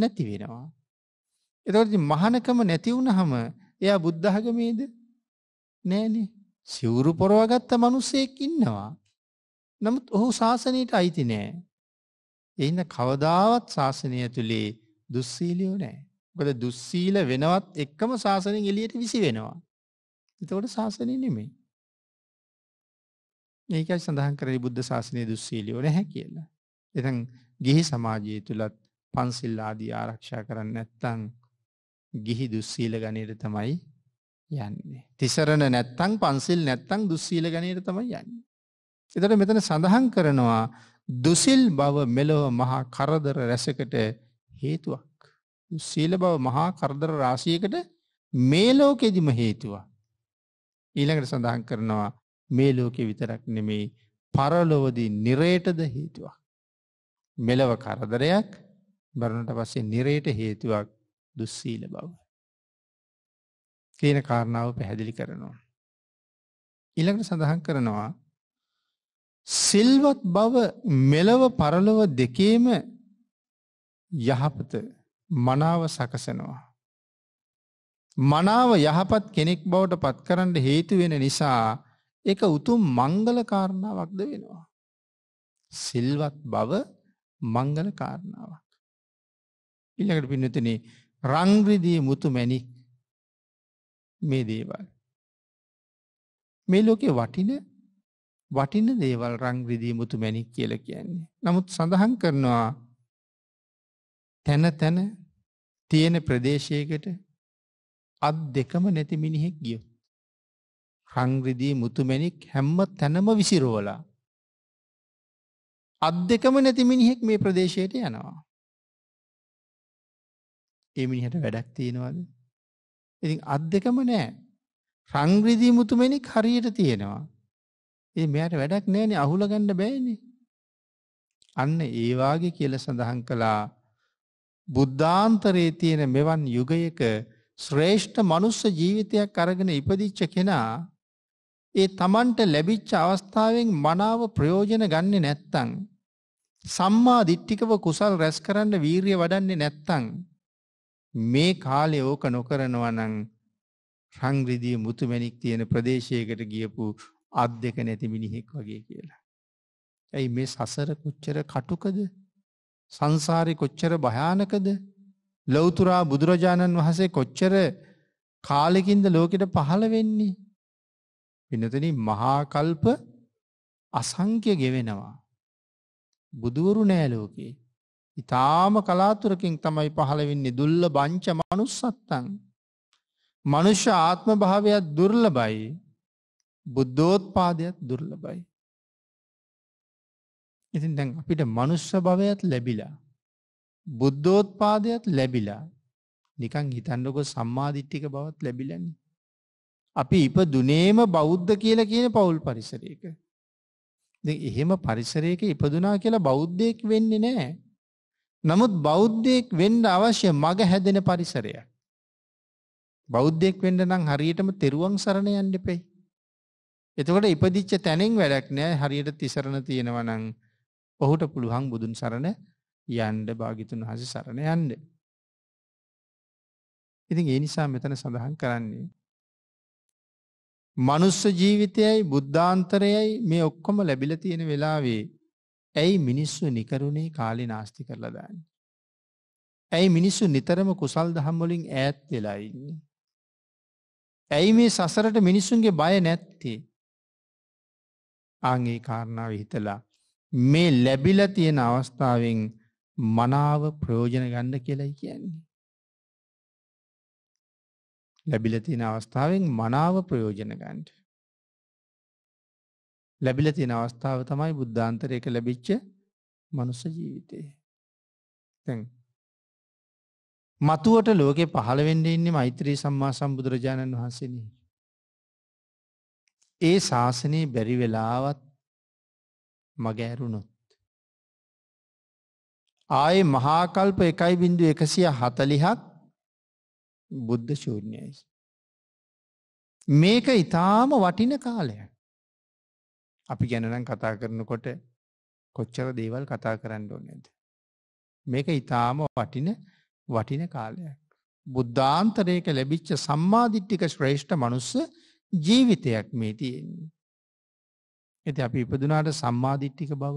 නැති වෙනවා. එතකොට මහනකම නැති වුනහම එයා බුද්ධ ධර්මයේද? නෑනේ. සිවුරු පොරවගත්ත මිනිසෙක් ඉන්නවා. නමුත් ඔහු ශාසනයට අයිති නෑ. එයින කවදාවත් ශාසනය ඇතුලේ දුස්සීලියෝ නෑ. මොකද දුස්සීල වෙනවත් එක්කම ශාසනයෙන් එළියට විසි වෙනවා. එතකොට ශාසනය නෙමෙයි. ඒකයි සඳහන් කරේ බුද්ධ ශාසනය දුස්සීලියෝ නැහැ කියලා. එතන් ගිහි සමාජය තුළත් පන්සිල් ආදී ආරක්ෂා කරන්න නැත්තං ගිහි දුස්සීල ගණයට තමයි යන්නේ. තිසරණ නැත්තං පන්සිල් නැත්තං දුස්සීල ගණයට තමයි යන්නේ. එතට මෙතන සඳහන් කරනවා දුසිල් බව මෙලොව මහා කරදර රැසකට හේතුවක්. දුස්සීල බව මහා කරදර රාශියකට මේ ලෝකෙදිම හේතුවක්. ඊළඟට සඳහන් කරනවා මේ ලෝකෙ විතරක් නෙමෙයි පරලොවදී නිරේටද හේතුවක්. මෙලව කරදරයක් බරණට පස්සේ නිරේට හේතුවක් දුස්සීල බව. කියන කාරණාව පැහැදිලි කරනවා. ඉළඟට සඳහන් කරනවා සිල්වත් බව මෙලව පරලොව දෙකේම යහපත මනාව සකසනවා. මනාව යහපත් කෙනෙක් බවට පත්කරන්න හේතු වෙන නිසා ඒක උතුම් මංගල කාරණාවක්ද වෙනවා. සිල්වත් බව මංගල කාරණාවක්. ඊළඟට පින්නතන රංග්‍රදී මුතු මැණික් මේ දේවල්. මේ ලෝකේ වටින වටින දේවල් රංග්‍රදී මුතු මැණික් කියලා කියන්නේ. නමුත් සඳහන් කරනවා තන තන තියෙන ප්‍රදේශයකට අත් දෙකම නැති මිනිහෙක් ගිය. රංග්‍රදී මුතුමැණික් හැම්ම තැනම විසිරෝලා. අත් දෙකම නැති මිනිහෙක් මේ ප්‍රදේශයට යනවා. ඒ මිනිහට වැඩක් තියෙනවද. ඉති අත් දෙකම නෑ රංග්‍රදී මුතුමැණික් හරියට තියෙනවා. ඒ මෙයට වැඩක් නෑනෙ අහුල ගණ්ඩ බෑනේ. අන්න ඒවාගේ කියල සඳහන් කළා බුද්ධාන්තරයේ තියෙන මෙවන් යුගයක ශ්‍රේෂ්ඨ මනුස්ස ජීවිතයක් අරගෙන ඉපදිච්ච කෙනා ඒ තමන්ට ලැබිච්ච අවස්ථාවෙන් මනාව ප්‍රයෝජන ගන්න නැත්තං. සම්මා දිට්ටිකව කුසල් රැස් කරන්න වීරිය වඩන්නේ නැත්තං. මේ කාලේ ඕක නොකරනවනං රංග්‍රදී මුතුමැණික් තියෙන ප්‍රදේශයකට ගියපු අත් දෙක නැති මිනිහෙක් වගේ කියලා. ඇයි මේ සසර කොච්චර කටුකද? සංසාරේ කොච්චර භයානකද? ලොවතුරා බුදුරජාණන් වහසේ කොච්චර කාලෙකින්ද ලෝකෙට පහළ වෙන්නේ. පිනතන මහාකල්ප අසංක්‍ය ගෙවෙනවා. බුදුවරු නෑලෝකේ. ඉතාම කලාතුරකින් තමයි පහළවෙන්නේ දුල්ල බංච මනුස්සත්තන්. මනුෂ්‍ය ආත්ම භාවයක් දුර්ල බයි බුද්ධෝත් පාදයක් දුර්ල බයි. ඉතින් දැන් අපිට මනුෂ්‍ය භවයත් ලැබිලා බුද්ධෝත්පාදයක් ලැබිලා නිකං හිතන්නකො සම්මාධිට්ටික බවත් ලැබිලන්නේ. අපි ඉප දුනේම බෞද්ධ කියලා කියන පවුල් පරිසරයක. එහෙම පරිසරයක ඉපදුනා කියලා බෞද්ධයෙක් වෙන්නේ නෑ. නමුත් බෞද්ධයෙක් වෙන්න අවශ්‍ය මග හැදෙන පරිසරයක්. බෞද්ධයෙක් වෙන්න නම් හරියටම තෙරුවන් සරණ යන්න එපෙයි. එතකොට ඉපදිච්ච තැනින් වැඩක් නෑ හරියට තිසරණ තියෙනවා නම් ඔහුට පුළුවන් බුදුන් සරණ යන්ඩ භාගිතුන් වහස සරණ යන්ඩ. ඉතින් ඒ නිසා මෙතන සඳහන් කරන්නේ. මනුස්ස ජීවිතයයි බුද්ධාන්තරයයි මේ ඔක්කොම ලැබිල තියෙන වෙලාවේ ඇයි මිනිස්සු නිකරුණේ කාලි නාස්ති කරලදාන්න. ඇයි මිනිස්සු නිතරම කුසල් දහම්වලින් ඈත් වෙලායින්නේ. ඇයි මේ සසරට මිනිස්සුන්ගේ බය නැත්තේ. ආගේ කාරණාව හිතලා මේ ලැබිල තියෙන අවස්ථාවෙන් මනාව ප්‍රයෝජන ගන්න කියලයි කියන්නේ. ලැබිලා තියෙන අවස්ථාවෙන් මනාව ප්‍රයෝජන ගන්න. ලැබිලා තියෙන අවස්ථාව තමයි බුද්ධාන්තරයක ලැබිච්ච මනුස්ස ජීවිතේ. දැන් මතුවට ලෝකේ පහළ වෙන්න ඉන්නේ මෛත්‍රී සම්මා සම්බුදුරජාණන් වහන්සේනි. ඒ ශාසනය බැරි වෙලාවත් මග ඇරුණොත් ආයේ මහාකල්ප එකයි බිඳු එකසිය හතලිහක් බුද්ධ ශූන්‍යයි. මේක ඉතාම වටින කාලය. අපි ගැනනම් කතා කරනකොට කොච්චර දේවල් කතා කරන්න ඕනෙද. මේක ඉතාම වටින වටින කාලයක්. බුද්ධාන්තරයක ලැබිච්ච සම්මාධිට්ටික ශ්‍රේෂ්ඨ මනුස්ස ජීවිතයක් මේ තියෙන්නේ. ඇති අපි ඉපදුනාට සම්මාධිට්ටික බව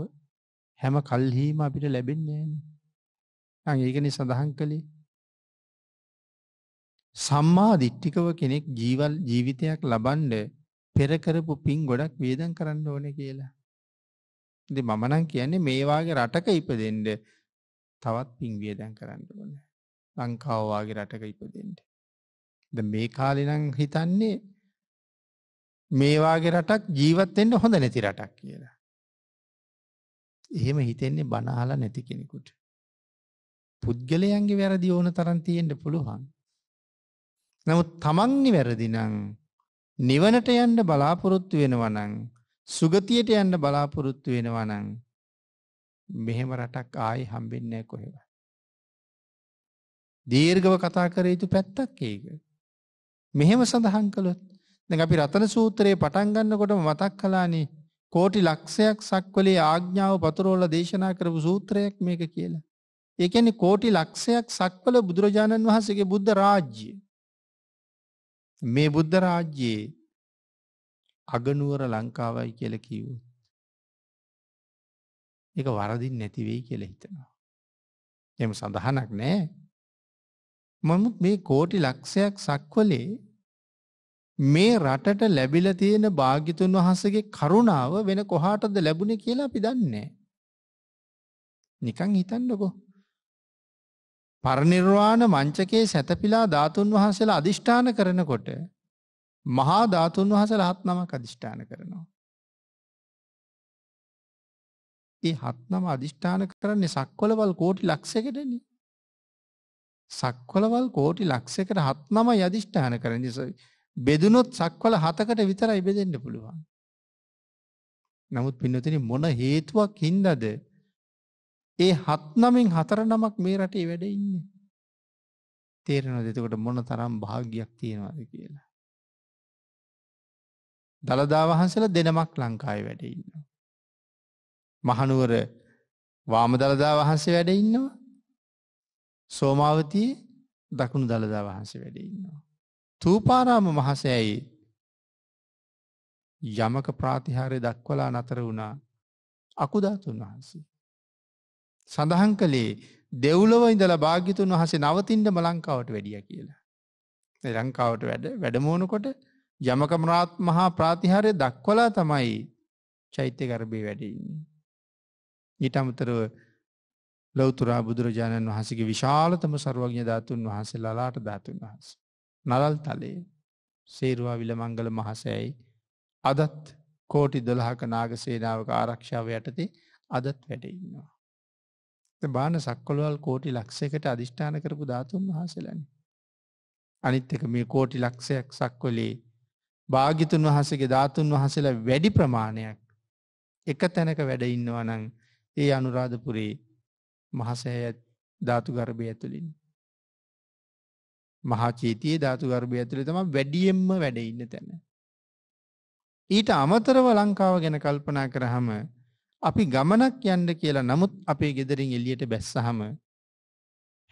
හැම කල්හීම අපිට ලැබෙන්නේ නැහැ. ඒකනේ සඳහන් කළේ. සම්මා දිට්ඨිකව කෙනෙක් ජීවල් ජීවිතයක් ලබන්න පෙර කරපු පින් ගොඩක් වේදම් කරන්න ඕනේ කියලා. ඉතින් මම නම් කියන්නේ මේ වාගේ රටක ඉපදෙන්න තවත් පින් වේදම් කරන්න ඕනේ. ලංකාව වාගේ රටක ඉපදෙන්න. දැන් මේ කාලේ නම් හිතන්නේ මේ වාගේ රටක් ජීවත් වෙන්න හොඳ නැති රටක් කියලා. එහෙම හිතෙන්නේ බණ අහලා නැති කෙනෙකුට. පුද්ගලයන්ගේ වැරදි ඕන තරම් තියෙන්න පුළුවන්. නමුත් Tamange වැරදි නම් නිවනට යන්න බලාපොරොත්තු වෙනවා නම් සුගතියට යන්න බලාපොරොත්තු වෙනවා නම් මෙහෙම රටක් ආයේ හම්බෙන්නේ නැහැ කොහෙවත්. දීර්ඝව කතා කර යුතු පැත්තක් ඒක. මෙහෙම සඳහන් කළොත් දැන් අපි රතන සූත්‍රයේ පටන් ගන්නකොටම මතක් කළානේ කෝටි ලක්ෂයක් සක්වලේ ආඥාව පතුරෝල දේශනා කරපු සූත්‍රයක් මේක කියලා. ඒකැනි කෝටි ලක්ෂයක් සක්වල බුදුරජාණන් වහන්සගේ බුද්ධ රාජ්‍ය. මේ බුද්ධ රාජ්‍යයේ අගනුවර ලංකාවයි කියල කිවූ. එක වරදින් නැතිවෙයි කියල හිතනවා. එම සඳහනක් නෑ. මමුත් මේ කෝටි ලක්ෂයක් සක්වලේ මේ රටට ලැබිලා තියෙන භාග්‍යතුන් වහන්සේගේ කරුණාව වෙන කොහාටද ලැබුණේ කියලා අපි දන්නේ නිකන් හිතන්නකෝ. පරිනිර්වාණ මංචකයේ සැතපීලා ධාතුන් වහන්සේලා අදිෂ්ඨාන කරනකොට මහා ධාතුන් වහන්සේලා හත් නමක් අදිෂ්ඨාන කරනවා. ඒ හත් නම අදිෂ්ඨාන කරන්නේ සක්වලවල් කෝටි ලක්ෂයකටනේ. සක්වලවල් කෝටි ලක්ෂයකට හත් නම අදිෂ්ඨාන කරන්නේ බෙදුනොත් සක්වල හතකට විතරයි බෙදෙන්න්න පුළුවන්. නමුත් පින්නතින මොන හේතුවක් හින්දද ඒ හත්නමින් හතර නමක් මේ රටේ වැඩ ඉන්න. තේරෙන දෙතකොට මොන තරම් භාග්‍යයක් තියෙනවාද කියලා. දළදා වහන්සල දෙනමක් ලංකායි වැඩ ඉන්න. මහනුවර වාම දළදා වහන්සේ වැඩ ඉන්නවා සෝමාවතයේ දකුණු දළදා වහන්සේ වැඩ ඉන්නවා. තූපාරාම මහසෑයි යමක ප්‍රාතිහාරය දක්වලා නතර වුණා අකුධාතුන් වහන්සේ. සඳහන් කළේ දෙව්ලොව ඉඳලා භාගිතුන් වහසේ නවතින්ට මලංකාවට වැඩිය කියලා. ලංකාවට වැඩ වැඩමෝනකොට යමකමරාත් මහා ප්‍රාතිහාරය දක්වලා තමයි චෛත්‍ය ගර්භය වැඩඉන්නේ. ඊට අමතරව ලෞතුරා බුදුරජාණන් වහසගේ විශාලතම සරුවඥ ධාතුන් වහන්සේ ලලාට ධාතුන් වහස. නලල් තලේ සේරුවා විල මංගල මහසෑයි අදත් කෝටි දොළහක නාග සේනාවක ආරක්ෂාව යටතේ අදත් වැඩඉන්නවා. බාන සක්කොළවල් කෝටි ලක්ෂයකට අධිෂ්ඨාන කරපු ධාතුන් වහසලන. අනිත් එක මේ කෝටි ලක්ෂයක් සක්වලේ භාගිතුන් වහසගේ ධාතුන් වහසලා වැඩි ප්‍රමාණයක් එක තැනක වැඩඉන්නවනං ඒ අනුරාධපුරේ මහසෑ ධාතු ගර්භය ඇතුළින්. මහාචේතිය ධාතු ගර්භය ඇතුළේ තමයි වැඩියෙන්ම වැඩ ඉන්න තැන. ඊට අමතරව ලංකාව ගැන කල්පනා කරාම අපි ගමනක් යන්න කියලා නමුත් අපේ ගෙදරින් එළියට බැස්සහම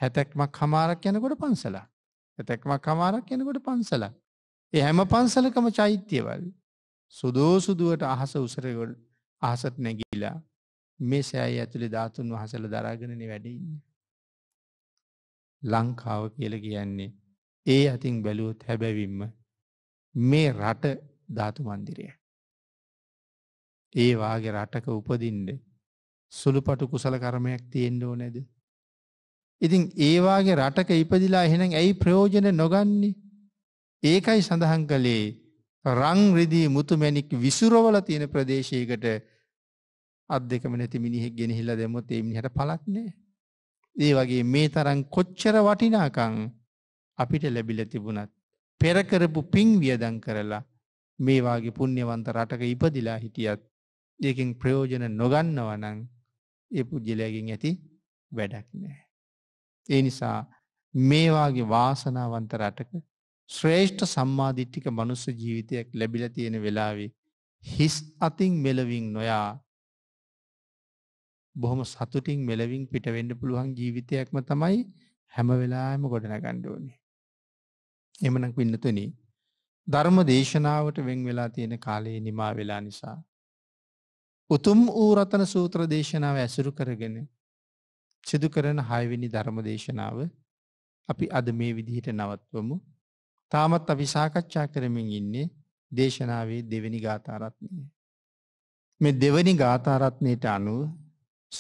හැතැක්මක් හමාරක් යනකොට පන්සලක්. හැතැක්මක් හමාරක් යනකොට පන්සලක්. ඒ හැම පන්සලකම චෛත්‍යවල සුදෝසුදුවට අහස උසරගොල් අහසත් නැගීලා මේ සෑයි ඇතුළේ ධාතුන් වහසල දරාගෙනන වැඩඉන්න. ලංකාව කියල කියන්නේ ඒ අතින් බැලුවොත් හැබැවින්ම මේ රට ධාතු මන්දිරය. ඒවාගේ රටක උපදින්ඩ සුළුපටු කුසල කරමයක් තියෙන්ඩ ඕනැද. ඉතින් ඒවාගේ රටක ඉපදිලා එහෙනම් ඇයි ප්‍රයෝජන නොගන්නේ ඒකයි සඳහන් කළේ රංරිදී මුතුමැණික් විසුරවල තියෙන ප්‍රදේශයකට අත් දෙකම නැති මිනිහෙක් ගෙනහිලා දැමුත් එමිනිහට පලක් නෑ. ඒ වගේ මේ තරම් කොච්චර වටිනාකං අපිට ලැබිල තිබුණත් පෙරකරපු පින් වියදන් කරලා මේවාගේ පුුණ්්‍යවන්ත රටක ඉපදිලා හිටියත් දෙකින් ප්‍රයෝජන නොගන්නවනං ඒ පුද්ගලයගෙන් ඇති වැඩක් නෑ. ඒ නිසා මේවාගේ වාසනාවන්ත රටක ශ්‍රේෂ්ඨ සම්මාධිට්ටික මනුස්ස ජීවිතයක් ලැබිල තියෙන වෙලාවේ හිස් අතින් මෙලවින් නොයා බොහොම සතුටින් මෙලවින් පිටවෙඩ පුළුවන් ජීවිතයක්ම තමයි හැම වෙලාම ගොඩනගණ්ඩෝනේ. එමනම් පින්නතුනි ධර්ම දේශනාවට වෙන් වෙලා තියෙන කාලයේ නිමා වෙලා නිසා. උතුම් වූ රතන සූත්‍ර දේශනාව ඇසුරු කරගෙන සිදු කරන හයවෙනි ධර්ම දේශනාව අපි අද මේ විදිහට නවත්වමු. තාමත් අපි සාකච්ඡා කරමින් ඉන්නේ දේශනාවේ දෙවැනි ගාථාරත්නය. මේ දෙවැනි ගාථාරත්නයට අනුව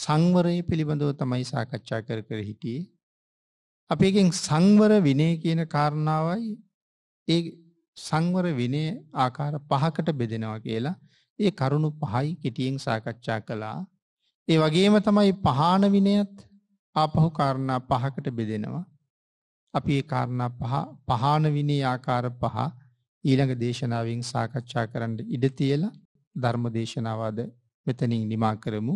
සංවරය පිළිබඳව තමයි සාකච්ඡා කර කර හිටියේ අපේකින් සංවර විනය කියන කාරණාවයි ඒ සංවර විනය ආකාර පහකට බෙදෙනවා කියලා ඒ කරුණු පහයි කෙටියෙන් සාකච්ඡා කළා. ඒ වගේම තමයි පහාන විනයත් ආපහු කාරණා පහකට බෙදෙනවා. අපි ඒ කාරණා පහ පහාන විනය ආකාර පහ ඊළඟ දේශනාවෙන් සාකච්ඡා කරන්න ඉඩ තියලා ධර්ම දේශනාවද මෙතනින් නිමා කරමු.